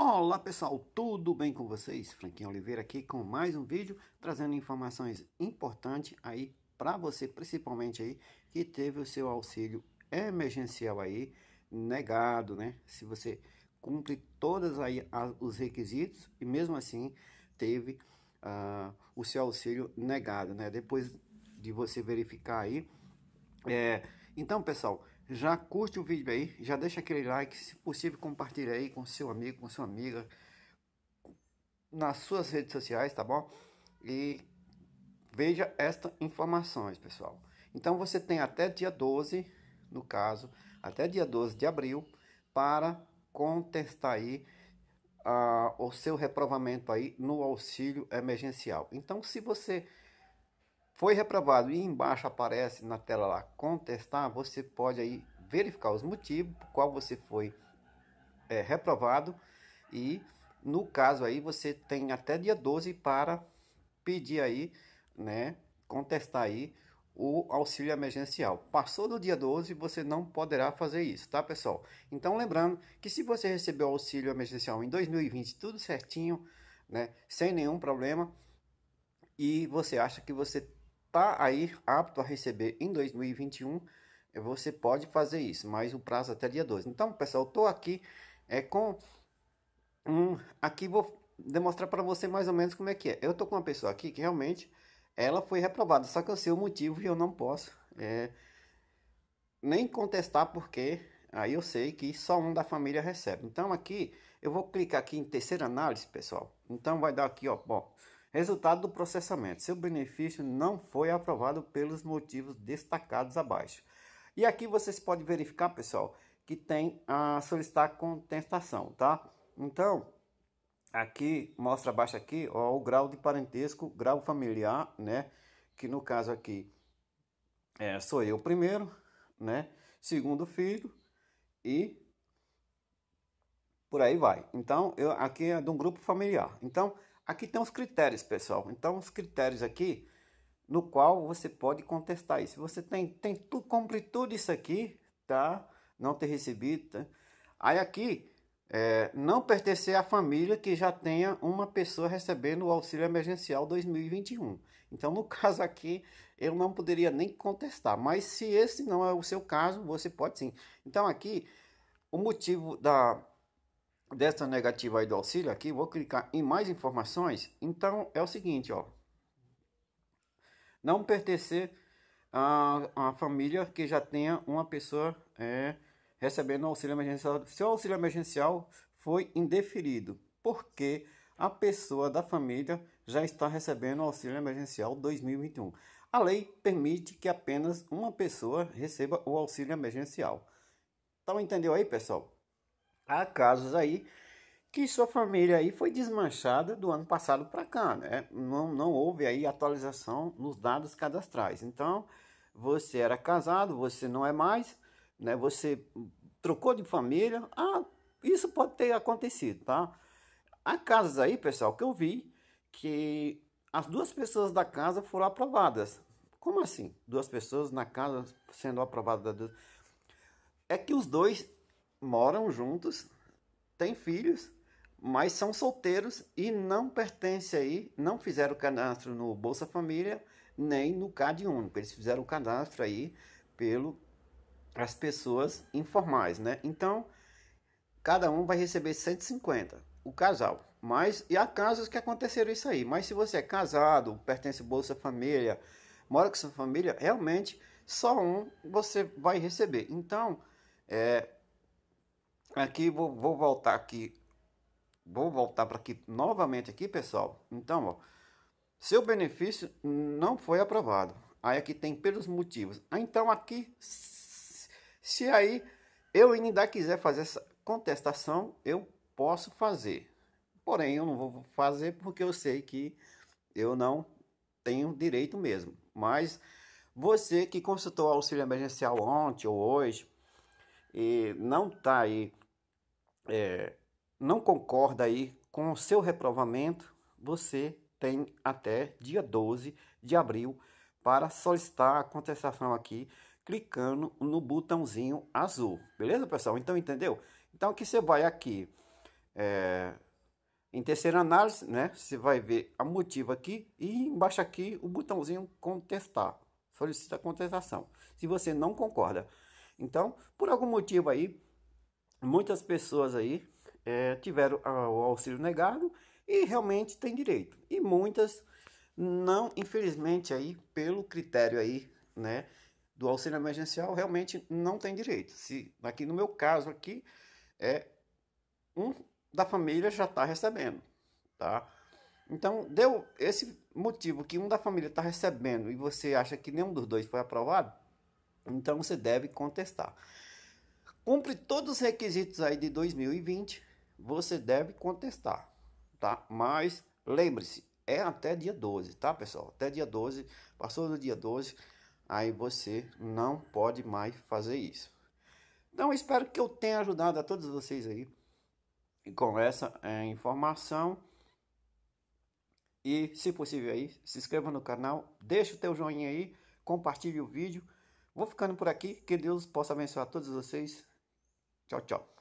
Olá pessoal, tudo bem com vocês? Franquinho Oliveira aqui com mais um vídeo trazendo informações importantes aí para você, principalmente aí que teve o seu auxílio emergencial aí negado, né? Se você cumpre todas aí os requisitos e mesmo assim teve uh, o seu auxílio negado, né? Depois de você verificar aí, é... então pessoal, já curte o vídeo aí, já deixa aquele like, se possível compartilha aí com seu amigo, com sua amiga, nas suas redes sociais, tá bom? E veja estas informações, pessoal. Então você tem até dia 12, no caso, até dia 12 de abril, para contestar aí uh, o seu reprovamento aí no auxílio emergencial. Então se você foi reprovado e embaixo aparece na tela lá contestar, você pode aí verificar os motivos por qual você foi é, reprovado e no caso aí você tem até dia 12 para pedir aí, né, contestar aí o auxílio emergencial. Passou do dia 12, você não poderá fazer isso, tá, pessoal? Então, lembrando que se você recebeu o auxílio emergencial em 2020, tudo certinho, né, sem nenhum problema, e você acha que você tá aí apto a receber em 2021, eh, você pode fazer isso, mas o prazo é até dia 12. Então, pessoal, eu tô aqui é com um aqui vou demonstrar para você mais ou menos como é que é. Eu tô com uma pessoa aqui que realmente ela foi reprovada, só que eu sei o motivo e eu não posso é, nem contestar porque aí eu sei que só um da família recebe. Então aqui eu vou clicar aqui em terceira análise, pessoal. Então vai dar aqui, ó, bom, Resultado do processamento: seu benefício não foi aprovado pelos motivos destacados abaixo. E aqui vocês podem verificar, pessoal, que tem a solicitar contestação, tá? Então, aqui mostra abaixo aqui, ó, o grau de parentesco, grau familiar, né? Que no caso aqui é, sou eu primeiro, né? Segundo filho e por aí vai. Então, eu, aqui é de um grupo familiar. Então, Aqui tem os critérios, pessoal. Então, os critérios aqui no qual você pode contestar isso. Você tem, tem tu, cumpre tudo isso aqui, tá? Não ter recebido, tá? Aí aqui, é, não pertencer à família que já tenha uma pessoa recebendo o auxílio emergencial 2021. Então, no caso aqui, eu não poderia nem contestar. Mas se esse não é o seu caso, você pode sim. Então, aqui, o motivo da dessa negativa aí do auxílio aqui, vou clicar em mais informações. Então é o seguinte, ó. Não pertencer a, a família que já tenha uma pessoa é, recebendo auxílio emergencial. Se o auxílio emergencial foi indeferido, porque a pessoa da família já está recebendo auxílio emergencial 2021. A lei permite que apenas uma pessoa receba o auxílio emergencial. Então entendeu aí, pessoal? há casos aí que sua família aí foi desmanchada do ano passado para cá, né? Não, não houve aí atualização nos dados cadastrais. Então, você era casado, você não é mais, né? Você trocou de família. Ah, isso pode ter acontecido, tá? Há casos aí, pessoal, que eu vi que as duas pessoas da casa foram aprovadas. Como assim? Duas pessoas na casa sendo aprovadas? É que os dois moram juntos, têm filhos, mas são solteiros e não pertencem aí, não fizeram cadastro no Bolsa Família nem no Cade Único. Eles fizeram o cadastro aí pelo as pessoas informais, né? Então, cada um vai receber 150, o casal. Mas e há casos que aconteceram isso aí. Mas se você é casado, pertence ao Bolsa Família, mora com sua família, realmente só um você vai receber. Então, é, aqui vou, vou voltar aqui. Vou voltar para aqui novamente aqui, pessoal. Então, ó, seu benefício não foi aprovado. Aí aqui tem pelos motivos. Ah, então aqui, se aí eu ainda quiser fazer essa contestação, eu posso fazer. Porém, eu não vou fazer porque eu sei que eu não tenho direito mesmo. Mas você que consultou o auxílio emergencial ontem ou hoje, e não está aí, é, não concorda aí com o seu reprovamento, você tem até dia 12 de abril para solicitar a contestação aqui, clicando no botãozinho azul. Beleza, pessoal? Então, entendeu? Então, que você vai aqui, é, em terceira análise, né? Você vai ver a motivo aqui e embaixo aqui o botãozinho contestar. Solicita contestação. Se você não concorda. Então, por algum motivo aí, muitas pessoas aí é, tiveram o auxílio negado e realmente têm direito. E muitas não, infelizmente aí, pelo critério aí, né, do auxílio emergencial, realmente não tem direito. Se aqui no meu caso aqui é um da família já está recebendo, tá? Então, deu esse motivo que um da família está recebendo e você acha que nenhum dos dois foi aprovado, então você deve contestar. Cumpre todos os requisitos aí de 2020, você deve contestar, tá? Mas lembre-se, é até dia 12, tá, pessoal? Até dia 12, passou do dia 12, aí você não pode mais fazer isso. Então, espero que eu tenha ajudado a todos vocês aí com essa é, informação. E, se possível aí, se inscreva no canal, deixa o teu joinha aí, compartilhe o vídeo Vou ficando por aqui. Que Deus possa abençoar todos vocês. Tchau, tchau.